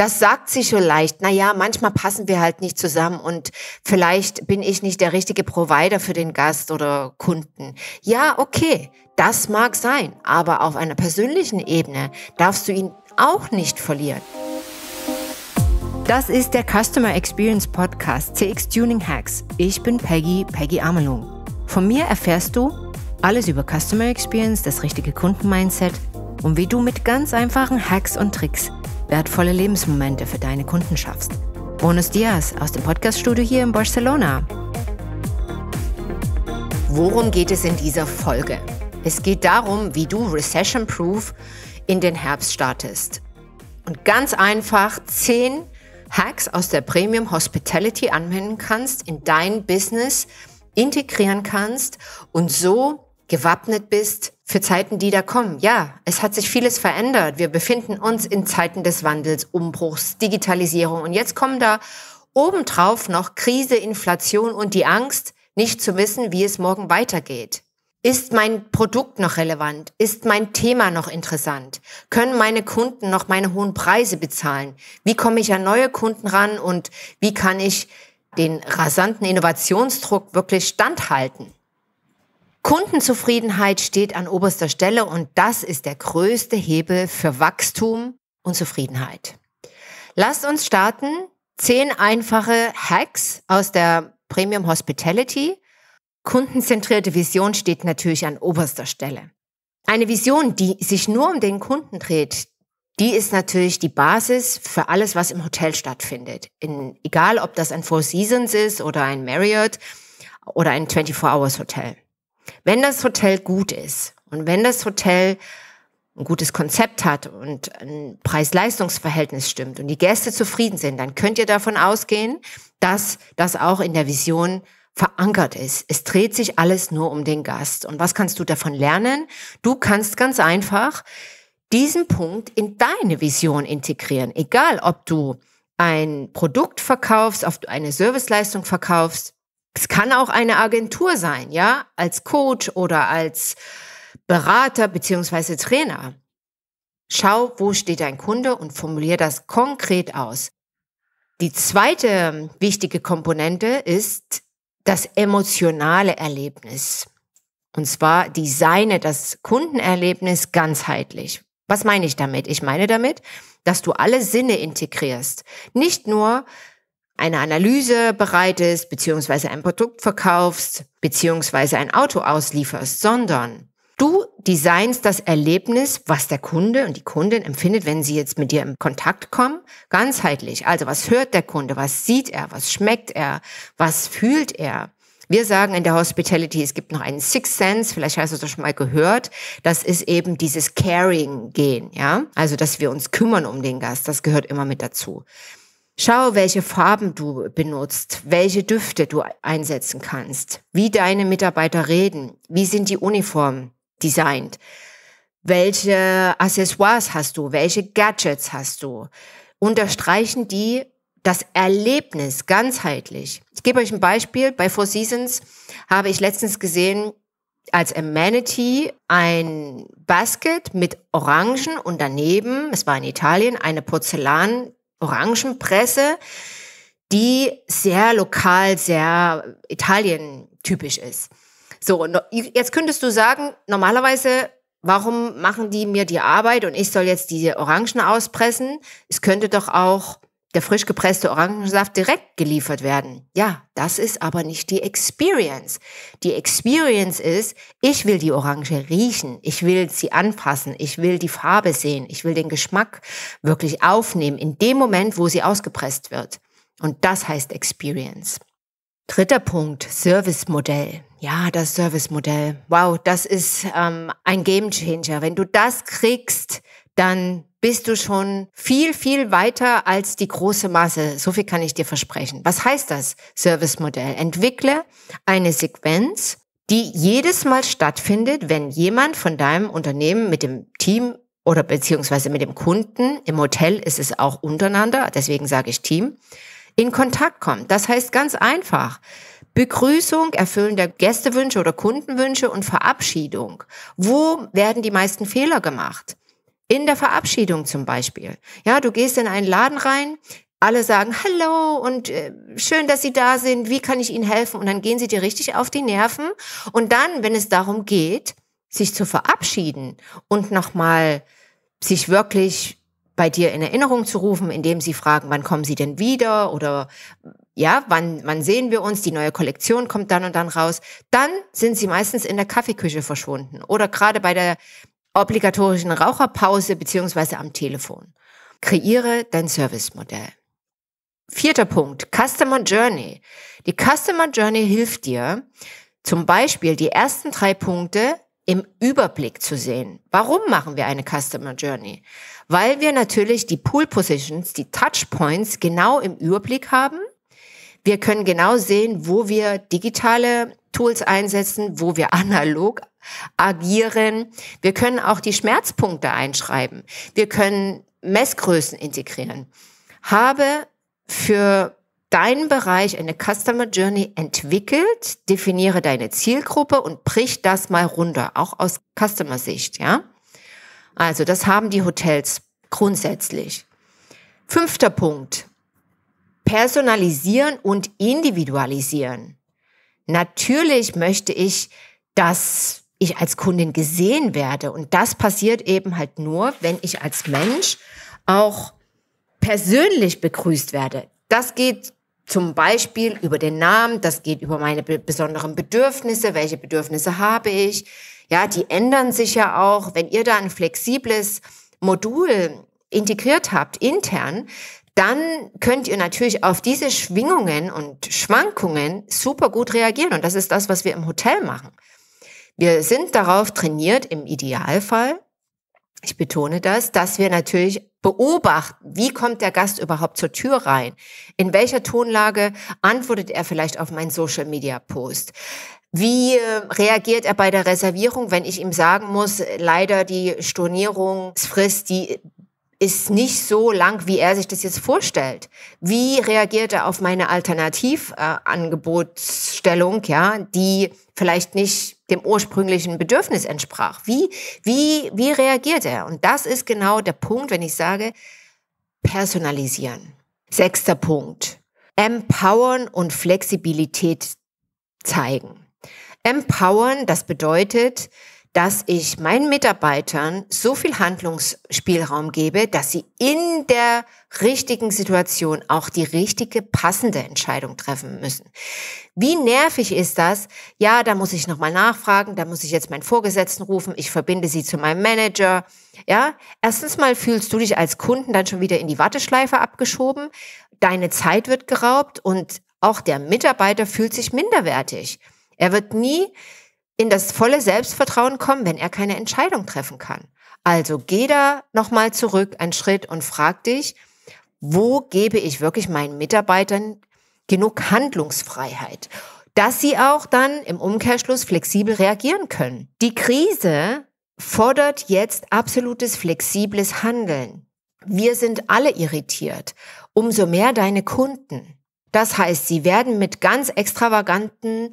Das sagt sie schon leicht. Naja, manchmal passen wir halt nicht zusammen und vielleicht bin ich nicht der richtige Provider für den Gast oder Kunden. Ja, okay, das mag sein, aber auf einer persönlichen Ebene darfst du ihn auch nicht verlieren. Das ist der Customer Experience Podcast CX Tuning Hacks. Ich bin Peggy, Peggy Amelung. Von mir erfährst du alles über Customer Experience, das richtige Kundenmindset und wie du mit ganz einfachen Hacks und Tricks wertvolle Lebensmomente für deine Kunden schaffst. Bonus Dias aus dem Podcaststudio hier in Barcelona. Worum geht es in dieser Folge? Es geht darum, wie du recession-proof in den Herbst startest. Und ganz einfach zehn Hacks aus der Premium Hospitality anwenden kannst, in dein Business integrieren kannst und so gewappnet bist für Zeiten, die da kommen. Ja, es hat sich vieles verändert. Wir befinden uns in Zeiten des Wandels, Umbruchs, Digitalisierung. Und jetzt kommen da obendrauf noch Krise, Inflation und die Angst, nicht zu wissen, wie es morgen weitergeht. Ist mein Produkt noch relevant? Ist mein Thema noch interessant? Können meine Kunden noch meine hohen Preise bezahlen? Wie komme ich an neue Kunden ran und wie kann ich den rasanten Innovationsdruck wirklich standhalten? Kundenzufriedenheit steht an oberster Stelle und das ist der größte Hebel für Wachstum und Zufriedenheit. Lasst uns starten. Zehn einfache Hacks aus der Premium Hospitality. Kundenzentrierte Vision steht natürlich an oberster Stelle. Eine Vision, die sich nur um den Kunden dreht, die ist natürlich die Basis für alles, was im Hotel stattfindet. In, egal, ob das ein Four Seasons ist oder ein Marriott oder ein 24-Hours-Hotel. Wenn das Hotel gut ist und wenn das Hotel ein gutes Konzept hat und ein Preis-Leistungs-Verhältnis stimmt und die Gäste zufrieden sind, dann könnt ihr davon ausgehen, dass das auch in der Vision verankert ist. Es dreht sich alles nur um den Gast. Und was kannst du davon lernen? Du kannst ganz einfach diesen Punkt in deine Vision integrieren, egal ob du ein Produkt verkaufst, ob du eine Serviceleistung verkaufst es kann auch eine Agentur sein, ja, als Coach oder als Berater beziehungsweise Trainer. Schau, wo steht dein Kunde und formulier das konkret aus. Die zweite ähm, wichtige Komponente ist das emotionale Erlebnis. Und zwar designe das Kundenerlebnis ganzheitlich. Was meine ich damit? Ich meine damit, dass du alle Sinne integrierst. Nicht nur eine Analyse bereitest, beziehungsweise ein Produkt verkaufst, beziehungsweise ein Auto auslieferst, sondern du designst das Erlebnis, was der Kunde und die Kundin empfindet, wenn sie jetzt mit dir in Kontakt kommen, ganzheitlich. Also was hört der Kunde, was sieht er, was schmeckt er, was fühlt er. Wir sagen in der Hospitality, es gibt noch einen Sixth Sense, vielleicht hast du das schon mal gehört. Das ist eben dieses Caring-Gehen, ja. Also, dass wir uns kümmern um den Gast, das gehört immer mit dazu. Schau, welche Farben du benutzt, welche Düfte du einsetzen kannst, wie deine Mitarbeiter reden, wie sind die Uniformen designt, welche Accessoires hast du, welche Gadgets hast du. Unterstreichen die das Erlebnis ganzheitlich. Ich gebe euch ein Beispiel. Bei Four Seasons habe ich letztens gesehen, als Amenity ein Basket mit Orangen und daneben, es war in Italien, eine Porzellan Orangenpresse, die sehr lokal, sehr Italien-typisch ist. So, jetzt könntest du sagen, normalerweise, warum machen die mir die Arbeit und ich soll jetzt diese Orangen auspressen? Es könnte doch auch der frisch gepresste Orangensaft direkt geliefert werden. Ja, das ist aber nicht die Experience. Die Experience ist, ich will die Orange riechen, ich will sie anpassen, ich will die Farbe sehen, ich will den Geschmack wirklich aufnehmen in dem Moment, wo sie ausgepresst wird. Und das heißt Experience. Dritter Punkt, Servicemodell. Ja, das Servicemodell. Wow, das ist ähm, ein Changer. Wenn du das kriegst, dann bist du schon viel, viel weiter als die große Masse. So viel kann ich dir versprechen. Was heißt das Servicemodell? Entwickle eine Sequenz, die jedes Mal stattfindet, wenn jemand von deinem Unternehmen mit dem Team oder beziehungsweise mit dem Kunden, im Hotel ist es auch untereinander, deswegen sage ich Team, in Kontakt kommt. Das heißt ganz einfach. Begrüßung, Erfüllen der Gästewünsche oder Kundenwünsche und Verabschiedung. Wo werden die meisten Fehler gemacht? In der Verabschiedung zum Beispiel. Ja, du gehst in einen Laden rein, alle sagen Hallo und äh, schön, dass Sie da sind, wie kann ich Ihnen helfen? Und dann gehen sie dir richtig auf die Nerven. Und dann, wenn es darum geht, sich zu verabschieden und nochmal sich wirklich bei dir in Erinnerung zu rufen, indem sie fragen, wann kommen sie denn wieder oder ja, wann, wann sehen wir uns, die neue Kollektion kommt dann und dann raus, dann sind sie meistens in der Kaffeeküche verschwunden oder gerade bei der obligatorischen Raucherpause beziehungsweise am Telefon. Kreiere dein Servicemodell. Vierter Punkt, Customer Journey. Die Customer Journey hilft dir, zum Beispiel die ersten drei Punkte im Überblick zu sehen. Warum machen wir eine Customer Journey? Weil wir natürlich die Pool Positions, die Touchpoints genau im Überblick haben. Wir können genau sehen, wo wir digitale Tools einsetzen, wo wir analog agieren. Wir können auch die Schmerzpunkte einschreiben. Wir können Messgrößen integrieren. Habe für deinen Bereich eine Customer Journey entwickelt, definiere deine Zielgruppe und brich das mal runter, auch aus Customer Sicht, ja? Also, das haben die Hotels grundsätzlich. Fünfter Punkt. Personalisieren und individualisieren. Natürlich möchte ich, dass ich als Kundin gesehen werde. Und das passiert eben halt nur, wenn ich als Mensch auch persönlich begrüßt werde. Das geht zum Beispiel über den Namen, das geht über meine besonderen Bedürfnisse, welche Bedürfnisse habe ich. Ja, die ändern sich ja auch. Wenn ihr da ein flexibles Modul integriert habt intern, dann könnt ihr natürlich auf diese Schwingungen und Schwankungen super gut reagieren. Und das ist das, was wir im Hotel machen. Wir sind darauf trainiert, im Idealfall, ich betone das, dass wir natürlich beobachten, wie kommt der Gast überhaupt zur Tür rein? In welcher Tonlage antwortet er vielleicht auf meinen Social Media Post? Wie äh, reagiert er bei der Reservierung, wenn ich ihm sagen muss, leider die Stornierungsfrist, die ist nicht so lang, wie er sich das jetzt vorstellt. Wie reagiert er auf meine Alternativangebotsstellung, äh, ja, die vielleicht nicht dem ursprünglichen Bedürfnis entsprach? Wie, wie, wie reagiert er? Und das ist genau der Punkt, wenn ich sage, personalisieren. Sechster Punkt. Empowern und Flexibilität zeigen. Empowern, das bedeutet, dass ich meinen Mitarbeitern so viel Handlungsspielraum gebe, dass sie in der richtigen Situation auch die richtige, passende Entscheidung treffen müssen. Wie nervig ist das? Ja, da muss ich nochmal nachfragen, da muss ich jetzt meinen Vorgesetzten rufen, ich verbinde sie zu meinem Manager. Ja, erstens mal fühlst du dich als Kunden dann schon wieder in die Warteschleife abgeschoben, deine Zeit wird geraubt und auch der Mitarbeiter fühlt sich minderwertig. Er wird nie in das volle Selbstvertrauen kommen, wenn er keine Entscheidung treffen kann. Also geh da nochmal zurück einen Schritt und frag dich, wo gebe ich wirklich meinen Mitarbeitern genug Handlungsfreiheit, dass sie auch dann im Umkehrschluss flexibel reagieren können. Die Krise fordert jetzt absolutes flexibles Handeln. Wir sind alle irritiert, umso mehr deine Kunden. Das heißt, sie werden mit ganz extravaganten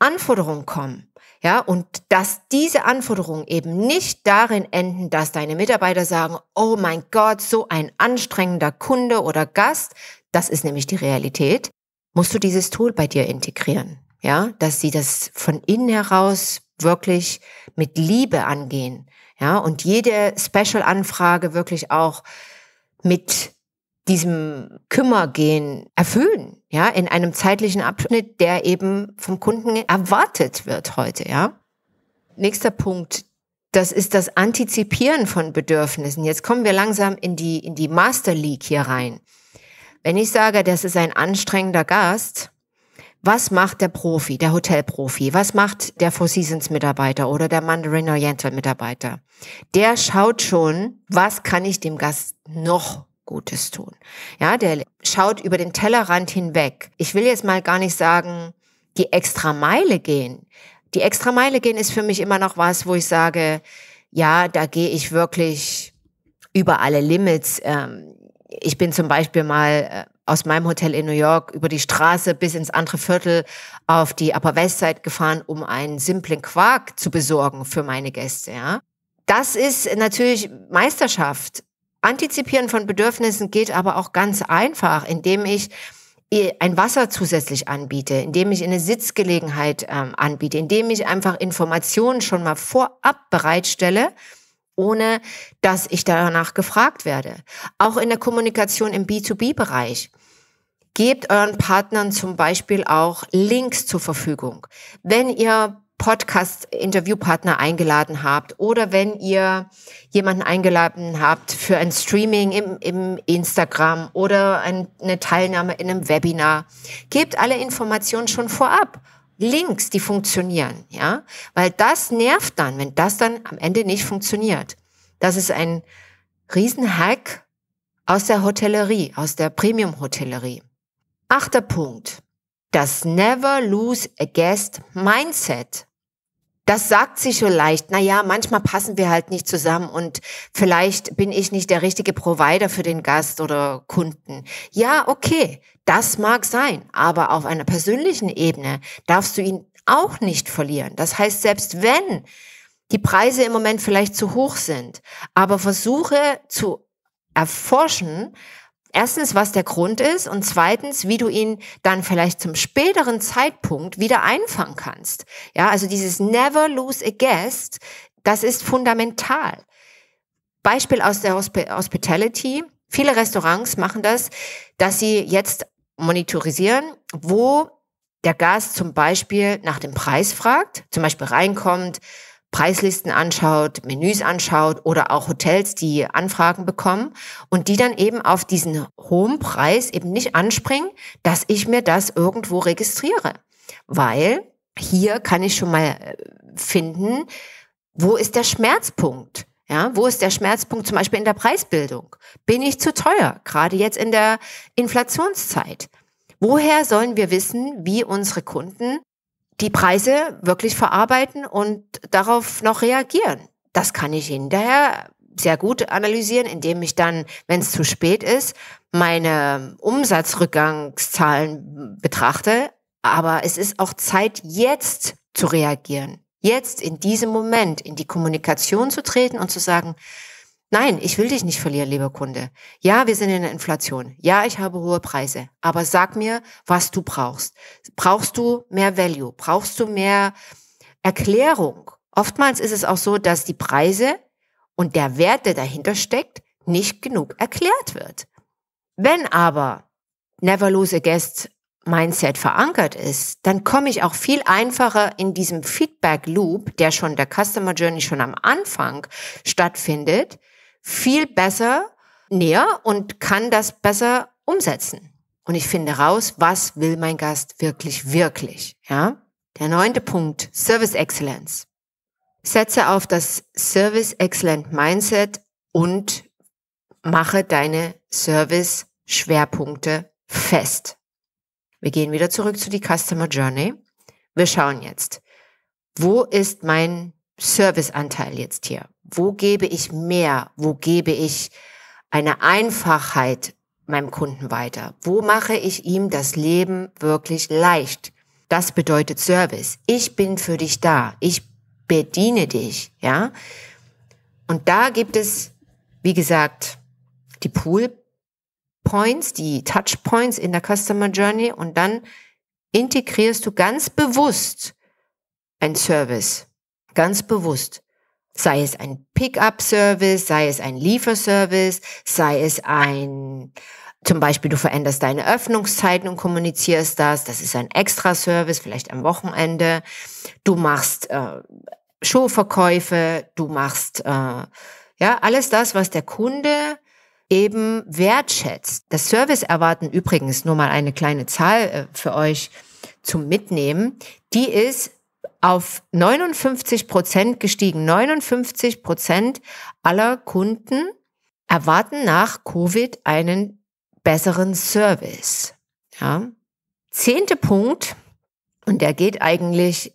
Anforderungen kommen. Ja, und dass diese Anforderungen eben nicht darin enden, dass deine Mitarbeiter sagen, oh mein Gott, so ein anstrengender Kunde oder Gast, das ist nämlich die Realität, musst du dieses Tool bei dir integrieren. Ja, dass sie das von innen heraus wirklich mit Liebe angehen. Ja, und jede Special-Anfrage wirklich auch mit diesem Kümmergehen erfüllen, ja, in einem zeitlichen Abschnitt, der eben vom Kunden erwartet wird heute, ja. Nächster Punkt, das ist das Antizipieren von Bedürfnissen. Jetzt kommen wir langsam in die, in die Master League hier rein. Wenn ich sage, das ist ein anstrengender Gast, was macht der Profi, der Hotelprofi? Was macht der Four Seasons Mitarbeiter oder der Mandarin Oriental Mitarbeiter? Der schaut schon, was kann ich dem Gast noch Gutes tun. Ja, der schaut über den Tellerrand hinweg. Ich will jetzt mal gar nicht sagen, die extra Meile gehen. Die extra Meile gehen ist für mich immer noch was, wo ich sage, ja, da gehe ich wirklich über alle Limits. Ähm, ich bin zum Beispiel mal äh, aus meinem Hotel in New York über die Straße bis ins andere Viertel auf die Upper West Side gefahren, um einen simplen Quark zu besorgen für meine Gäste. Ja, das ist natürlich Meisterschaft Antizipieren von Bedürfnissen geht aber auch ganz einfach, indem ich ein Wasser zusätzlich anbiete, indem ich eine Sitzgelegenheit ähm, anbiete, indem ich einfach Informationen schon mal vorab bereitstelle, ohne dass ich danach gefragt werde. Auch in der Kommunikation im B2B-Bereich. Gebt euren Partnern zum Beispiel auch Links zur Verfügung. Wenn ihr Podcast-Interviewpartner eingeladen habt oder wenn ihr jemanden eingeladen habt für ein Streaming im, im Instagram oder ein, eine Teilnahme in einem Webinar, gebt alle Informationen schon vorab. Links, die funktionieren, ja, weil das nervt dann, wenn das dann am Ende nicht funktioniert. Das ist ein Riesenhack aus der Hotellerie, aus der Premium-Hotellerie. Achter Punkt. Das Never Lose a Guest Mindset. Das sagt sie schon leicht. Na ja, manchmal passen wir halt nicht zusammen und vielleicht bin ich nicht der richtige Provider für den Gast oder Kunden. Ja, okay, das mag sein, aber auf einer persönlichen Ebene darfst du ihn auch nicht verlieren. Das heißt, selbst wenn die Preise im Moment vielleicht zu hoch sind, aber versuche zu erforschen, Erstens, was der Grund ist und zweitens, wie du ihn dann vielleicht zum späteren Zeitpunkt wieder einfangen kannst. Ja, also dieses never lose a guest, das ist fundamental. Beispiel aus der Hosp Hospitality. Viele Restaurants machen das, dass sie jetzt monitorisieren, wo der Gast zum Beispiel nach dem Preis fragt, zum Beispiel reinkommt, Preislisten anschaut, Menüs anschaut oder auch Hotels, die Anfragen bekommen und die dann eben auf diesen hohen Preis eben nicht anspringen, dass ich mir das irgendwo registriere. Weil hier kann ich schon mal äh, finden, wo ist der Schmerzpunkt? Ja, wo ist der Schmerzpunkt zum Beispiel in der Preisbildung? Bin ich zu teuer? Gerade jetzt in der Inflationszeit. Woher sollen wir wissen, wie unsere Kunden die Preise wirklich verarbeiten und darauf noch reagieren. Das kann ich hinterher sehr gut analysieren, indem ich dann, wenn es zu spät ist, meine Umsatzrückgangszahlen betrachte. Aber es ist auch Zeit, jetzt zu reagieren, jetzt in diesem Moment in die Kommunikation zu treten und zu sagen, Nein, ich will dich nicht verlieren, lieber Kunde. Ja, wir sind in der Inflation. Ja, ich habe hohe Preise. Aber sag mir, was du brauchst. Brauchst du mehr Value? Brauchst du mehr Erklärung? Oftmals ist es auch so, dass die Preise und der Wert, der dahinter steckt, nicht genug erklärt wird. Wenn aber Never Lose a Guest Mindset verankert ist, dann komme ich auch viel einfacher in diesem Feedback Loop, der schon der Customer Journey schon am Anfang stattfindet, viel besser näher und kann das besser umsetzen. Und ich finde raus, was will mein Gast wirklich, wirklich, ja? Der neunte Punkt, Service Excellence. Setze auf das Service Excellent Mindset und mache deine Service Schwerpunkte fest. Wir gehen wieder zurück zu die Customer Journey. Wir schauen jetzt, wo ist mein Serviceanteil jetzt hier? Wo gebe ich mehr? Wo gebe ich eine Einfachheit meinem Kunden weiter? Wo mache ich ihm das Leben wirklich leicht? Das bedeutet Service. Ich bin für dich da. Ich bediene dich, ja? Und da gibt es, wie gesagt, die Pool Points, die Touch Points in der Customer Journey und dann integrierst du ganz bewusst ein Service Ganz bewusst. Sei es ein Pickup-Service, sei es ein Lieferservice, sei es ein, zum Beispiel du veränderst deine Öffnungszeiten und kommunizierst das, das ist ein Extra-Service, vielleicht am Wochenende. Du machst äh, Showverkäufe, du machst äh, ja alles das, was der Kunde eben wertschätzt. Das Service erwarten übrigens nur mal eine kleine Zahl äh, für euch zum Mitnehmen. Die ist auf 59 Prozent gestiegen. 59 Prozent aller Kunden erwarten nach Covid einen besseren Service. Ja. Zehnter Punkt, und der geht eigentlich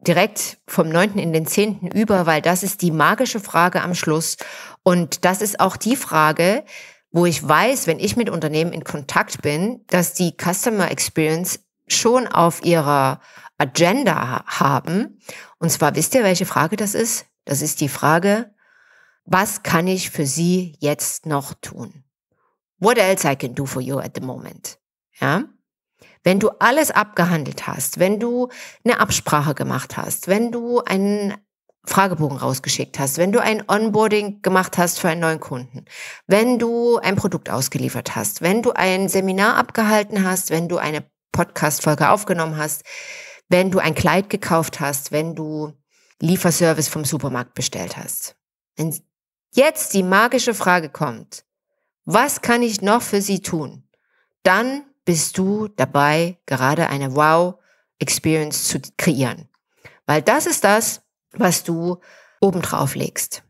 direkt vom neunten in den zehnten über, weil das ist die magische Frage am Schluss. Und das ist auch die Frage, wo ich weiß, wenn ich mit Unternehmen in Kontakt bin, dass die Customer Experience schon auf ihrer Agenda haben. Und zwar wisst ihr, welche Frage das ist? Das ist die Frage, was kann ich für Sie jetzt noch tun? What else I can do for you at the moment? Ja? Wenn du alles abgehandelt hast, wenn du eine Absprache gemacht hast, wenn du einen Fragebogen rausgeschickt hast, wenn du ein Onboarding gemacht hast für einen neuen Kunden, wenn du ein Produkt ausgeliefert hast, wenn du ein Seminar abgehalten hast, wenn du eine Podcast-Folge aufgenommen hast, wenn du ein Kleid gekauft hast, wenn du Lieferservice vom Supermarkt bestellt hast. Wenn jetzt die magische Frage kommt, was kann ich noch für sie tun? Dann bist du dabei, gerade eine Wow-Experience zu kreieren. Weil das ist das, was du obendrauf legst.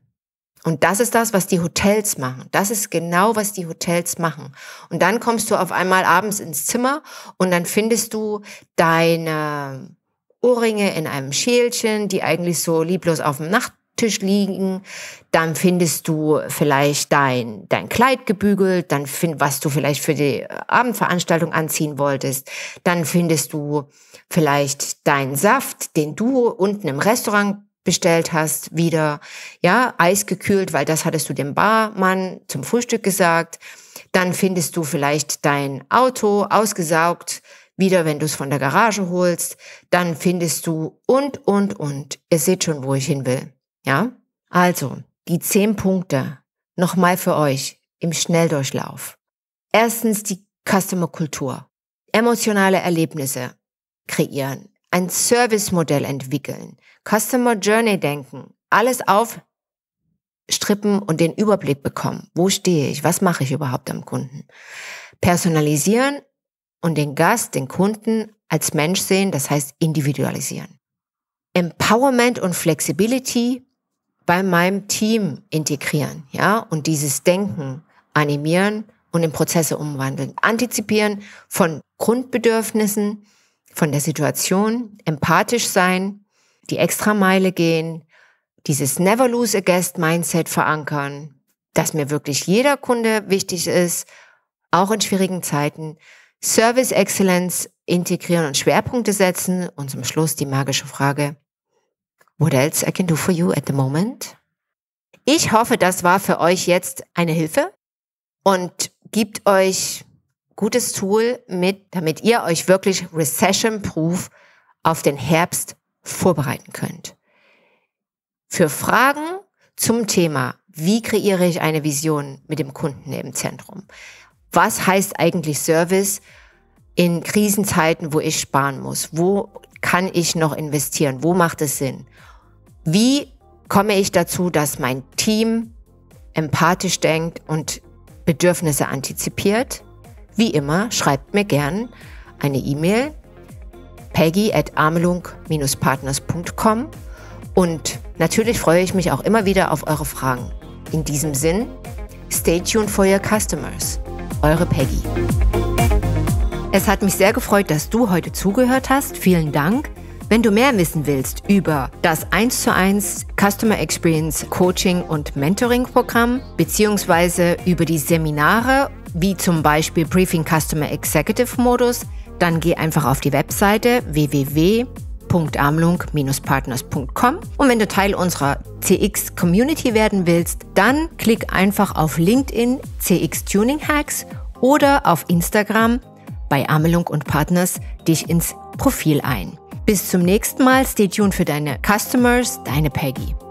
Und das ist das, was die Hotels machen. Das ist genau, was die Hotels machen. Und dann kommst du auf einmal abends ins Zimmer und dann findest du deine Ohrringe in einem Schälchen, die eigentlich so lieblos auf dem Nachttisch liegen. Dann findest du vielleicht dein, dein Kleid gebügelt, dann find, was du vielleicht für die äh, Abendveranstaltung anziehen wolltest. Dann findest du vielleicht deinen Saft, den du unten im Restaurant bestellt hast, wieder, ja, eisgekühlt, weil das hattest du dem Barmann zum Frühstück gesagt. Dann findest du vielleicht dein Auto ausgesaugt, wieder, wenn du es von der Garage holst. Dann findest du und, und, und. Ihr seht schon, wo ich hin will. Ja? Also, die zehn Punkte nochmal für euch im Schnelldurchlauf. Erstens die Customer Kultur. Emotionale Erlebnisse kreieren ein Service-Modell entwickeln, Customer Journey denken, alles aufstrippen und den Überblick bekommen. Wo stehe ich? Was mache ich überhaupt am Kunden? Personalisieren und den Gast, den Kunden als Mensch sehen, das heißt individualisieren. Empowerment und Flexibility bei meinem Team integrieren, ja, und dieses Denken animieren und in Prozesse umwandeln. Antizipieren von Grundbedürfnissen, von der Situation, empathisch sein, die Extrameile gehen, dieses Never Lose a Guest Mindset verankern, dass mir wirklich jeder Kunde wichtig ist, auch in schwierigen Zeiten, Service Excellence integrieren und Schwerpunkte setzen und zum Schluss die magische Frage, what else I can do for you at the moment? Ich hoffe, das war für euch jetzt eine Hilfe und gibt euch gutes Tool mit, damit ihr euch wirklich recession-proof auf den Herbst vorbereiten könnt. Für Fragen zum Thema, wie kreiere ich eine Vision mit dem Kunden im Zentrum? Was heißt eigentlich Service in Krisenzeiten, wo ich sparen muss? Wo kann ich noch investieren? Wo macht es Sinn? Wie komme ich dazu, dass mein Team empathisch denkt und Bedürfnisse antizipiert? Wie immer, schreibt mir gern eine E-Mail peggy at amelung-partners.com und natürlich freue ich mich auch immer wieder auf eure Fragen. In diesem Sinn, stay tuned for your customers. Eure Peggy. Es hat mich sehr gefreut, dass du heute zugehört hast. Vielen Dank. Wenn du mehr wissen willst über das 1 zu 1 Customer Experience Coaching und Mentoring Programm beziehungsweise über die Seminare wie zum Beispiel Briefing Customer Executive Modus, dann geh einfach auf die Webseite www.amlung-partners.com. Und wenn du Teil unserer CX Community werden willst, dann klick einfach auf LinkedIn CX Tuning Hacks oder auf Instagram bei Amelung und Partners dich ins Profil ein. Bis zum nächsten Mal, stay tuned für deine Customers, deine Peggy.